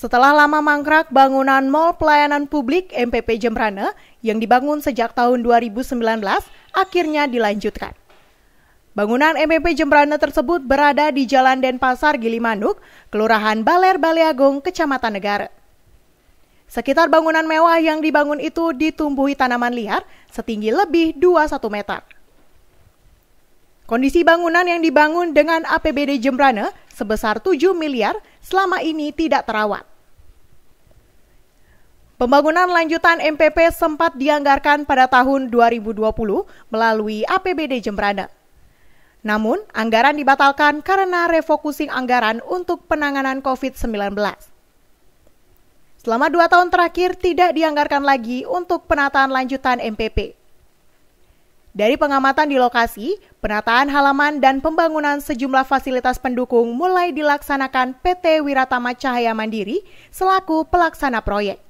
Setelah lama mangkrak, bangunan Mall Pelayanan Publik MPP Jembrana yang dibangun sejak tahun 2019 akhirnya dilanjutkan. Bangunan MPP Jembrana tersebut berada di Jalan Denpasar Gilimanuk, Kelurahan Baler Baleagung, Kecamatan Negara. Sekitar bangunan mewah yang dibangun itu ditumbuhi tanaman liar setinggi lebih 21 meter. Kondisi bangunan yang dibangun dengan APBD Jembrana sebesar 7 miliar selama ini tidak terawat. Pembangunan lanjutan MPP sempat dianggarkan pada tahun 2020 melalui APBD Jembrana. Namun, anggaran dibatalkan karena refocusing anggaran untuk penanganan COVID-19. Selama dua tahun terakhir tidak dianggarkan lagi untuk penataan lanjutan MPP. Dari pengamatan di lokasi, penataan halaman dan pembangunan sejumlah fasilitas pendukung mulai dilaksanakan PT Wiratama Cahaya Mandiri selaku pelaksana proyek.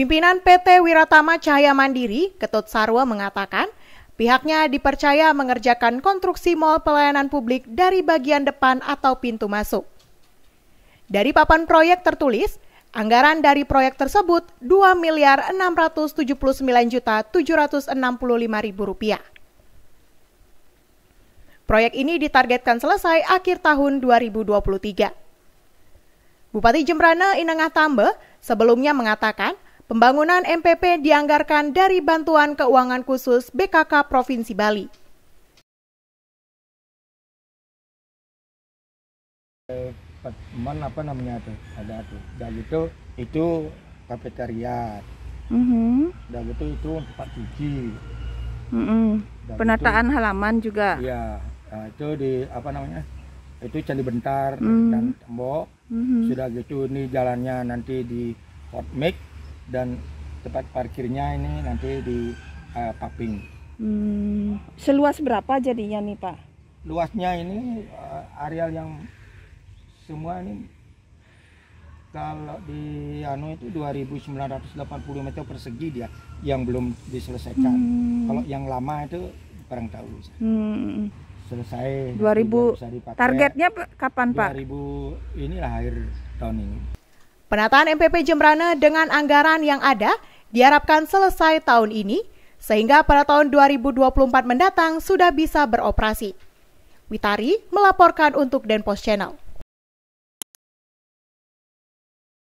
Pimpinan PT Wiratama Cahaya Mandiri, Ketut Sarwa mengatakan, pihaknya dipercaya mengerjakan konstruksi mal pelayanan publik dari bagian depan atau pintu masuk. Dari papan proyek tertulis, anggaran dari proyek tersebut 2 miliar 679 juta rupiah. Proyek ini ditargetkan selesai akhir tahun 2023. Bupati Jembrana Inengah Tambe sebelumnya mengatakan Pembangunan MPP dianggarkan dari bantuan keuangan khusus BKK Provinsi Bali. Teman apa namanya itu ada itu, Dan itu itu kafeteria. Mm -hmm. Dan itu itu tempat cuci. Mm -hmm. Penataan itu, halaman juga. Iya, nah, itu di apa namanya? Itu candi bentar mm -hmm. dan tembok. Mm -hmm. Sudah gitu ini jalannya nanti di hot make dan tempat parkirnya ini nanti di uh, paping. Hmm, seluas berapa jadinya nih Pak? Luasnya ini uh, areal yang semua ini kalau di anu itu 2980 meter persegi dia yang belum diselesaikan. Hmm. Kalau yang lama itu kurang tahu. Hmm. Selesai 2000 targetnya kapan 2000, Pak? 2000 inilah akhir tahun ini. Penataan MPP Jembrana dengan anggaran yang ada diharapkan selesai tahun ini, sehingga pada tahun 2024 mendatang sudah bisa beroperasi. Witari melaporkan untuk Denpos Channel.